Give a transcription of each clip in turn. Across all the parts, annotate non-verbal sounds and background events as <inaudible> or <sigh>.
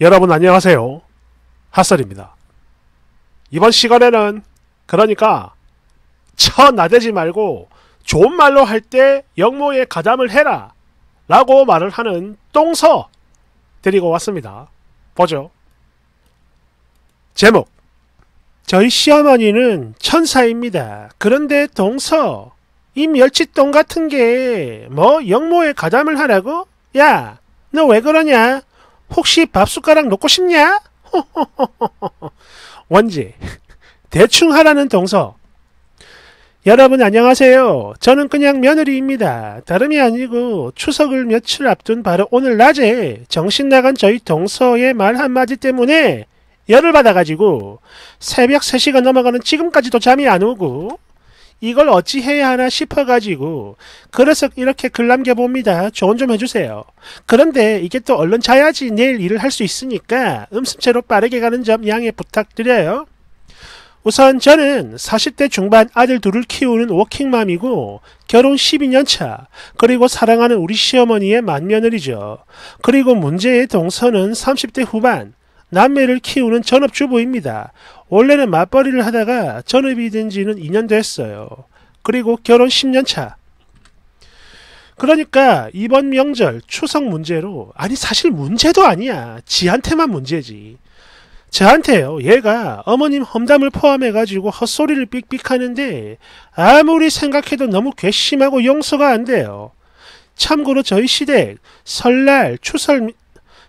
여러분 안녕하세요. 핫설입니다. 이번 시간에는 그러니까 쳐 나대지 말고 좋은 말로 할 때 영모에 가담을 해라 라고 말을 하는 똥서 드리고 왔습니다. 보죠. 제목 저희 시어머니는 천사입니다. 그런데 동서 이 멸치똥 같은 게 뭐 영모에 가담을 하라고? 야 너 왜 그러냐? 혹시 밥 숟가락 놓고 싶냐? <laughs> 원지, 대충 하라는 동서. 여러분 안녕하세요. 저는 그냥 며느리입니다. 다름이 아니고 추석을 며칠 앞둔 바로 오늘 낮에 정신 나간 저희 동서의 말 한마디 때문에 열을 받아가지고 새벽 3시가 넘어가는 지금까지도 잠이 안 오고 이걸 어찌 해야 하나 싶어가지고 그래서 이렇게 글 남겨봅니다. 조언 좀 해주세요. 그런데 이게 또 얼른 자야지 내일 일을 할 수 있으니까 음습체로 빠르게 가는 점 양해 부탁드려요. 우선 저는 40대 중반 아들 둘을 키우는 워킹맘이고 결혼 12년차 그리고 사랑하는 우리 시어머니의 만며느리죠. 그리고 문제의 동서는 30대 후반 남매를 키우는 전업주부입니다. 원래는 맞벌이를 하다가 전업이 된 지는 2년 됐어요. 그리고 결혼 10년 차. 그러니까 이번 명절 추석 문제로 아니 사실 문제도 아니야. 지한테만 문제지. 저한테요. 얘가 어머님 험담을 포함해가지고 헛소리를 삑삑하는데 아무리 생각해도 너무 괘씸하고 용서가 안 돼요. 참고로 저희 시댁 설날, 추설,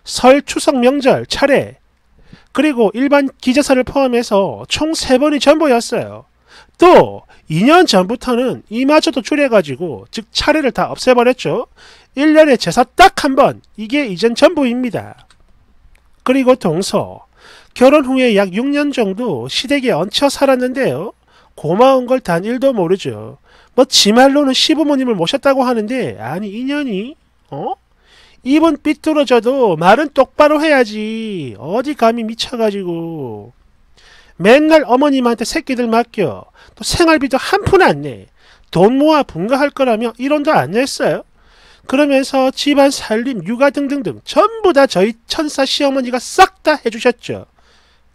설, 추석 명절 차례 그리고 일반 기자사를 포함해서 총 3번이 전부였어요. 또 2년 전부터는 이마저도 줄여가지고 즉 차례를 다 없애버렸죠. 1년에 제사 딱 한 번 이게 이젠 전부입니다. 그리고 동서 결혼 후에 약 6년 정도 시댁에 얹혀 살았는데요. 고마운 걸단 1도 모르죠. 뭐 지말로는 시부모님을 모셨다고 하는데 아니 인연이? 어? 입은 삐뚤어져도 말은 똑바로 해야지. 어디 감히 미쳐가지고. 맨날 어머님한테 새끼들 맡겨. 또 생활비도 한 푼 안 내. 돈 모아 분가할 거라며 이원도안 냈어요. 그러면서 집안 살림, 육아 등등등 전부 다 저희 천사 시어머니가 싹 다 해주셨죠.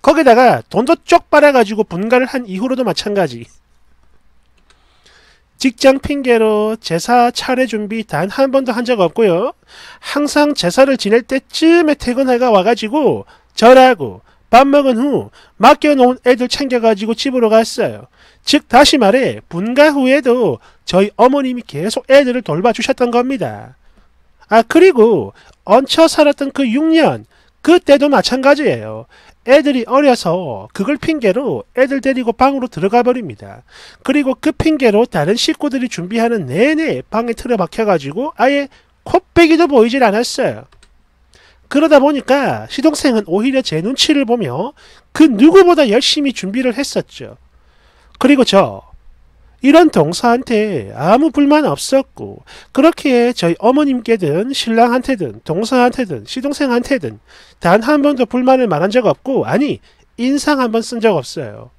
거기다가 돈도 쪽 빨아가지고 분가를 한 이후로도 마찬가지. 직장 핑계로 제사 차례 준비 단 한 번도 한 적 없고요. 항상 제사를 지낼 때쯤에 퇴근해가 와가지고 절하고 밥 먹은 후 맡겨놓은 애들 챙겨가지고 집으로 갔어요. 즉 다시 말해 분가 후에도 저희 어머님이 계속 애들을 돌봐주셨던 겁니다. 아 그리고 얹혀 살았던 그 6년 그때도 마찬가지예요. 애들이 어려서 그걸 핑계로 애들 데리고 방으로 들어가 버립니다. 그리고 그 핑계로 다른 식구들이 준비하는 내내 방에 틀어박혀가지고 아예 콧배기도 보이질 않았어요. 그러다 보니까 시동생은 오히려 제 눈치를 보며 그 누구보다 열심히 준비를 했었죠. 그리고 저 이런 동서한테 아무 불만 없었고 그렇게 저희 어머님께든 신랑한테든 동서한테든 시동생한테든 단 한 번도 불만을 말한 적 없고 아니 인상 한번 쓴 적 없어요.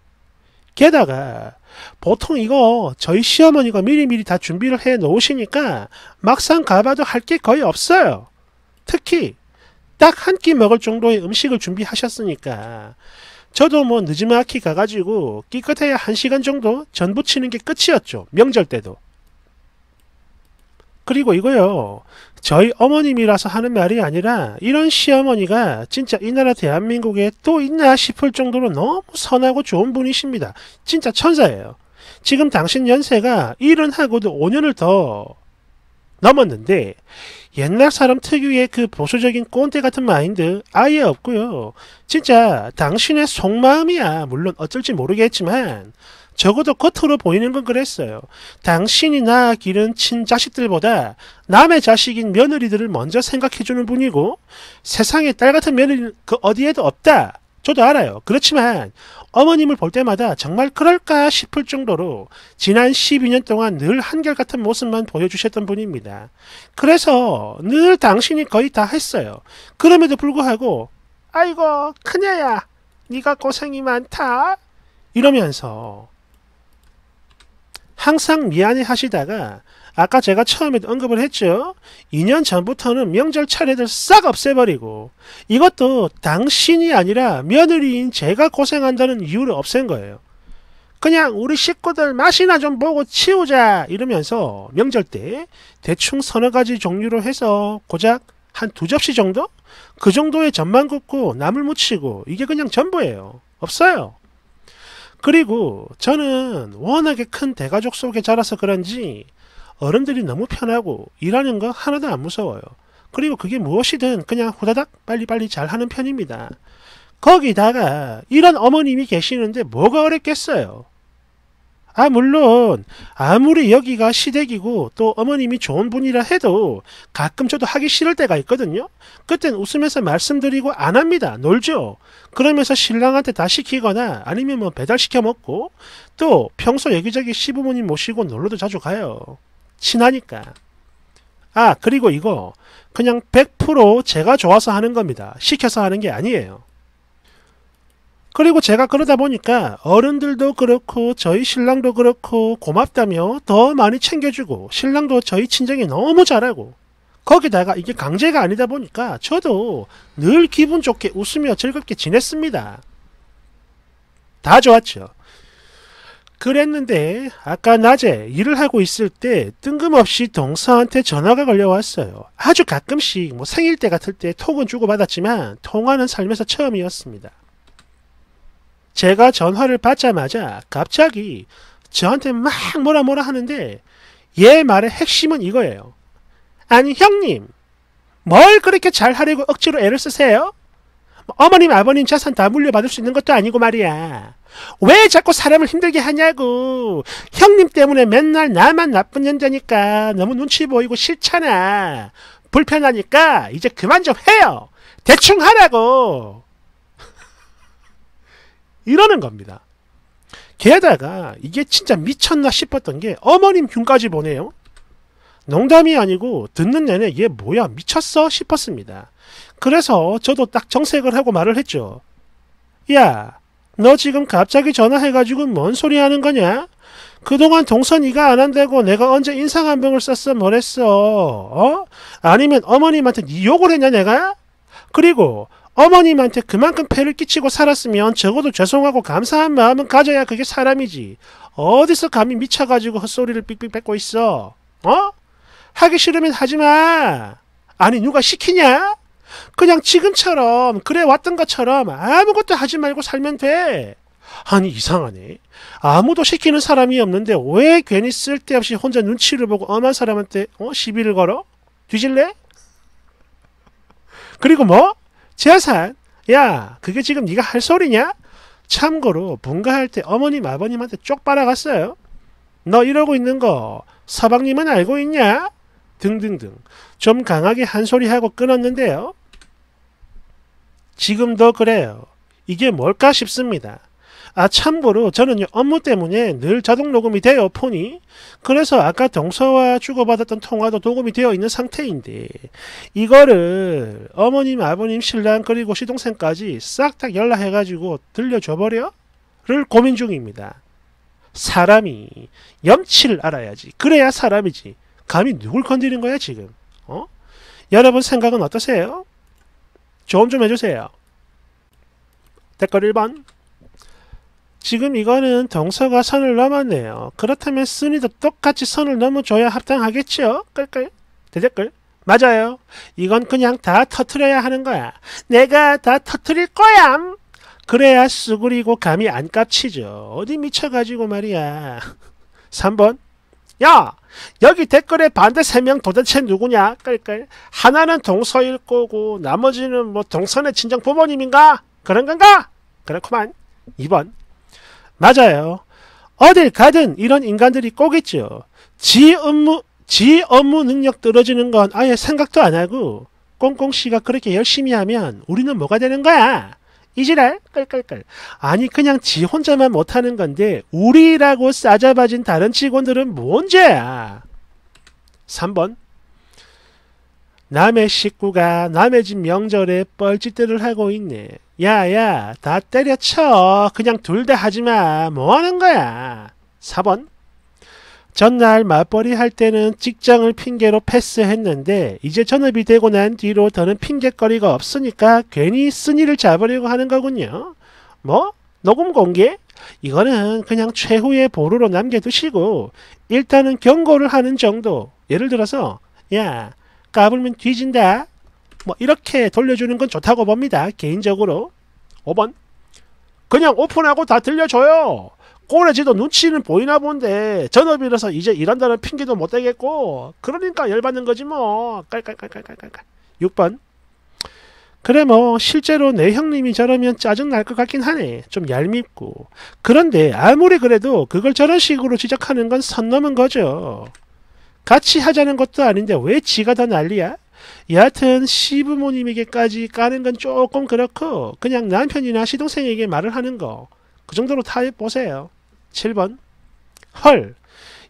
게다가 보통 이거 저희 시어머니가 미리미리 다 준비를 해 놓으시니까 막상 가봐도 할 게 거의 없어요. 특히 딱 한 끼 먹을 정도의 음식을 준비하셨으니까 저도 뭐 느지막히 가가지고 끼끗해야 1시간 정도 전부 치는 게 끝이었죠. 명절 때도. 그리고 이거요. 저희 어머님이라서 하는 말이 아니라 이런 시어머니가 진짜 이 나라 대한민국에 또 있나 싶을 정도로 너무 선하고 좋은 분이십니다. 진짜 천사예요. 지금 당신 연세가 일은 하고도 5년을 더 넘었는데 옛날 사람 특유의 그 보수적인 꼰대 같은 마인드 아예 없고요. 진짜 당신의 속마음이야. 물론 어쩔지 모르겠지만 적어도 겉으로 보이는 건 그랬어요. 당신이 낳아 기른 친자식들보다 남의 자식인 며느리들을 먼저 생각해주는 분이고 세상에 딸 같은 며느리 그 어디에도 없다. 저도 알아요. 그렇지만 어머님을 볼 때마다 정말 그럴까 싶을 정도로 지난 12년 동안 늘 한결같은 모습만 보여주셨던 분입니다. 그래서 늘 당신이 거의 다 했어요. 그럼에도 불구하고 아이고 큰애야 네가 고생이 많다 이러면서 항상 미안해 하시다가 아까 제가 처음에 언급을 했죠. 2년 전부터는 명절 차례들 싹 없애버리고 이것도 당신이 아니라 며느리인 제가 고생한다는 이유를 없앤 거예요. 그냥 우리 식구들 맛이나 좀 보고 치우자 이러면서 명절 때 대충 서너 가지 종류로 해서 고작 한 두 접시 정도? 그 정도의 전만 굽고 나물 무치고 이게 그냥 전부예요. 없어요. 그리고 저는 워낙에 큰 대가족 속에 자라서 그런지 어른들이 너무 편하고 일하는 거 하나도 안 무서워요. 그리고 그게 무엇이든 그냥 후다닥 빨리빨리 잘 하는 편입니다. 거기다가 이런 어머님이 계시는데 뭐가 어렵겠어요. 아 물론 아무리 여기가 시댁이고 또 어머님이 좋은 분이라 해도 가끔 저도 하기 싫을 때가 있거든요. 그땐 웃으면서 말씀드리고 안 합니다. 놀죠. 그러면서 신랑한테 다 시키거나 아니면 뭐 배달시켜 먹고 또 평소 여기저기 시부모님 모시고 놀러도 자주 가요. 친하니까. 아 그리고 이거 그냥 100% 제가 좋아서 하는 겁니다. 시켜서 하는 게 아니에요. 그리고 제가 그러다 보니까 어른들도 그렇고 저희 신랑도 그렇고 고맙다며 더 많이 챙겨주고 신랑도 저희 친정이 너무 잘하고 거기다가 이게 강제가 아니다 보니까 저도 늘 기분 좋게 웃으며 즐겁게 지냈습니다. 다 좋았죠. 그랬는데 아까 낮에 일을 하고 있을 때 뜬금없이 동서한테 전화가 걸려왔어요. 아주 가끔씩 뭐 생일 때 같을 때 톡은 주고받았지만 통화는 살면서 처음이었습니다. 제가 전화를 받자마자 갑자기 저한테 막 뭐라 뭐라 하는데 얘 말의 핵심은 이거예요. 아니 형님 뭘 그렇게 잘하려고 억지로 애를 쓰세요? 어머님 아버님 재산 다 물려받을 수 있는 것도 아니고 말이야. 왜 자꾸 사람을 힘들게 하냐고. 형님 때문에 맨날 나만 나쁜 년자니까 너무 눈치 보이고 싫잖아. 불편하니까 이제 그만 좀 해요. 대충 하라고. <laughs> 이러는 겁니다. 게다가 이게 진짜 미쳤나 싶었던 게 어머님 흉까지 보내요. 농담이 아니고 듣는 내내 얘 뭐야 미쳤어 싶었습니다. 그래서 저도 딱 정색을 하고 말을 했죠. 야, 너 지금 갑자기 전화해가지고 뭔 소리 하는 거냐? 그동안 동선이가 안 한다고 내가 언제 인상 한 병을 썼어 뭐랬어? 어? 아니면 어머님한테 니 네 욕을 했냐 내가? 그리고 어머님한테 그만큼 폐를 끼치고 살았으면 적어도 죄송하고 감사한 마음은 가져야 그게 사람이지. 어디서 감히 미쳐가지고 헛소리를 삑삑 뱉고 있어? 어? 하기 싫으면 하지 마. 아니 누가 시키냐? 그냥 지금처럼 그래 왔던 것처럼 아무것도 하지 말고 살면 돼. 아니 이상하네. 아무도 시키는 사람이 없는데 왜 괜히 쓸데없이 혼자 눈치를 보고 엄한 사람한테 어 시비를 걸어? 뒤질래? 그리고 뭐? 재산? 야 그게 지금 네가 할 소리냐? 참고로 분가할 때 어머님 아버님한테 쪽 빨아갔어요. 너 이러고 있는 거 서방님은 알고 있냐? 등등등 좀 강하게 한 소리 하고 끊었는데요. 지금도 그래요. 이게 뭘까 싶습니다. 아 참고로 저는 업무 때문에 늘 자동 녹음이 돼요 폰이 그래서 아까 동서와 주고받았던 통화도 녹음이 되어 있는 상태인데 이거를 어머님 아버님 신랑 그리고 시동생까지 싹 다 연락해가지고 들려줘버려? 를 고민 중입니다 사람이 염치를 알아야지 그래야 사람이지 감히 누굴 건드리는 거야 지금 어? 여러분 생각은 어떠세요? 조언 좀 해주세요 댓글 1번 지금 이거는 동서가 선을 넘었네요. 그렇다면 쓰니도 똑같이 선을 넘어줘야 합당하겠죠? 끌끌 대댓글 맞아요. 이건 그냥 다 터트려야 하는 거야. 내가 다 터트릴 거야. 그래야 수그리고 감이 안 깝치죠. 어디 미쳐가지고 말이야. 3번 야! 여기 댓글에 반대 세 명 도대체 누구냐? 깔깔. 하나는 동서일 거고 나머지는 뭐 동선의 친정 부모님인가? 그런 건가? 그렇구만. 2번. 맞아요. 어딜 가든 이런 인간들이 꼭있죠지 업무, 지 업무 능력 떨어지는 건 아예 생각도 안 하고 꽁꽁씨가 그렇게 열심히 하면 우리는 뭐가 되는 거야? 이지랄? 깔깔깔. 아니 그냥 지 혼자만 못하는 건데 우리라고 싸잡아진 다른 직원들은 뭔죄야? 3번 남의 식구가 남의 집 명절에 뻘짓들을 하고 있네. 야야 다 때려쳐 그냥 둘 다 하지마 뭐하는 거야. 4번 전날 맞벌이 할 때는 직장을 핑계로 패스했는데 이제 전업이 되고 난 뒤로 더는 핑계거리가 없으니까 괜히 쓴이를 잡으려고 하는 거군요. 뭐? 녹음 공개? 이거는 그냥 최후의 보루로 남겨두시고 일단은 경고를 하는 정도. 예를 들어서 야 까불면 뒤진다. 뭐 이렇게 돌려주는 건 좋다고 봅니다. 개인적으로. 5번 그냥 오픈하고 다 들려줘요. 꼬레지도 눈치는 보이나 본데 전업이라서 이제 이런다는 핑계도 못 대겠고 그러니까 열받는 거지 뭐. 깔깔깔깔깔깔깔. 6번 그래 뭐 실제로 내 형님이 저러면 짜증날 것 같긴 하네. 좀 얄밉고. 그런데 아무리 그래도 그걸 저런 식으로 지적하는 건 선 넘은 거죠. 같이 하자는 것도 아닌데 왜 지가 더 난리야? 여하튼 시부모님에게까지 까는 건 조금 그렇고 그냥 남편이나 시동생에게 말을 하는 거 그 정도로 다협보세요 7번 헐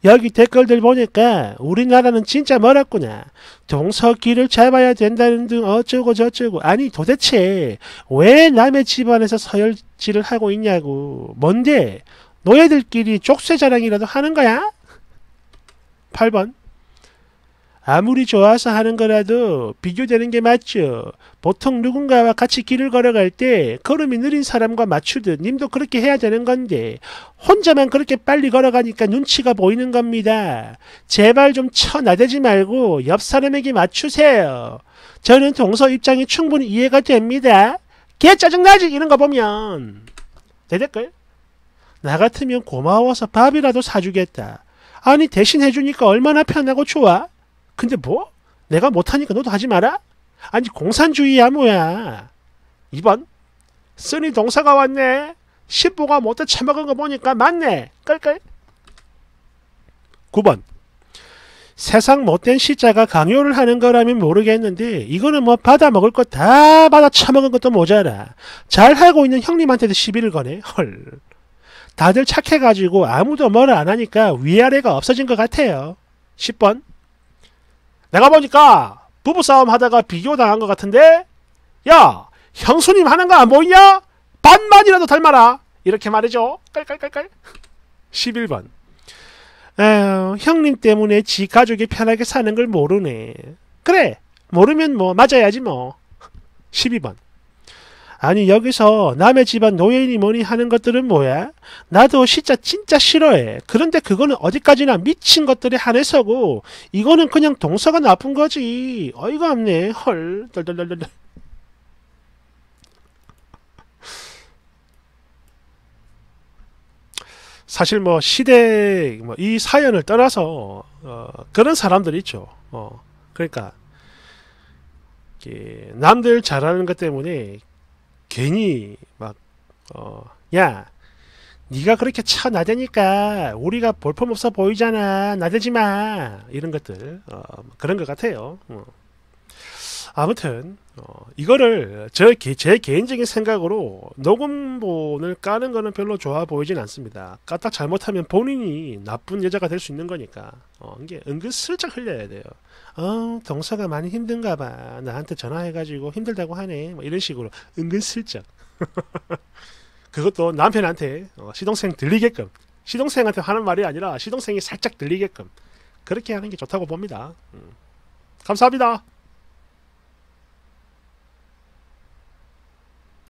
여기 댓글들 보니까 우리나라는 진짜 멀었구나. 동서길을 잡아야 된다는 등 어쩌고 저쩌고 아니 도대체 왜 남의 집안에서 서열질을 하고 있냐고 뭔데 노예들끼리 족쇄자랑이라도 하는 거야? 8번 아무리 좋아서 하는 거라도 비교되는 게 맞죠. 보통 누군가와 같이 길을 걸어갈 때 걸음이 느린 사람과 맞추듯 님도 그렇게 해야 되는 건데 혼자만 그렇게 빨리 걸어가니까 눈치가 보이는 겁니다. 제발 좀 쳐나대지 말고 옆 사람에게 맞추세요. 저는 동서 입장이 충분히 이해가 됩니다. 개 짜증나지 이런 거 보면 대댓글 나 같으면 고마워서 밥이라도 사주겠다. 아니 대신 해주니까 얼마나 편하고 좋아? 근데 뭐? 내가 못하니까 너도 하지 마라? 아니 공산주의야 뭐야. 2번 쓰니 동사가 왔네. 1 0보가 못해 처먹은 거 보니까 맞네. 깔깔. 9번 세상 못된 시자가 강요를 하는 거라면 모르겠는데 이거는 뭐 받아 먹을 것 다 받아 처먹은 것도 모자라. 잘하고 있는 형님한테도 시비를 거네. 헐. 다들 착해가지고 아무도 뭘 안 하니까 위아래가 없어진 것 같아요. 10번 내가 보니까 부부싸움 하다가 비교당한 것 같은데 야 형수님 하는 거 안 보이냐? 반만이라도 닮아라 이렇게 말이죠 깔깔깔깔 11번 에휴, 형님 때문에 지 가족이 편하게 사는 걸 모르네 그래 모르면 뭐 맞아야지 뭐 12번 아니 여기서 남의 집안 노예인이 뭐니 하는 것들은 뭐야? 나도 진짜 진짜 싫어해. 그런데 그거는 어디까지나 미친 것들에 한해서고 이거는 그냥 동서가 나쁜 거지. 어이가 없네. 헐. 덜덜덜덜. 사실 뭐 시대 뭐 이 사연을 떠나서 어, 그런 사람들 있죠. 어, 그러니까 남들 잘하는 것 때문에 괜히 막 어, 야, 네가 그렇게 차나대니까 우리가 볼품없어 보이잖아. 나대지 마. 이런 것들 어, 뭐 그런 것 같아요. 어. 아무튼 어, 이거를 저, 제 개인적인 생각으로 녹음본을 까는 거는 별로 좋아 보이진 않습니다. 까딱 잘못하면 본인이 나쁜 여자가 될 수 있는 거니까 어, 이게 은근슬쩍 흘려야 돼요. 어, 동서가 많이 힘든가 봐. 나한테 전화해가지고 힘들다고 하네. 뭐 이런 식으로 은근슬쩍 <laughs> 그것도 남편한테 어, 시동생 들리게끔 시동생한테 하는 말이 아니라 시동생이 살짝 들리게끔 그렇게 하는 게 좋다고 봅니다. 음. 감사합니다.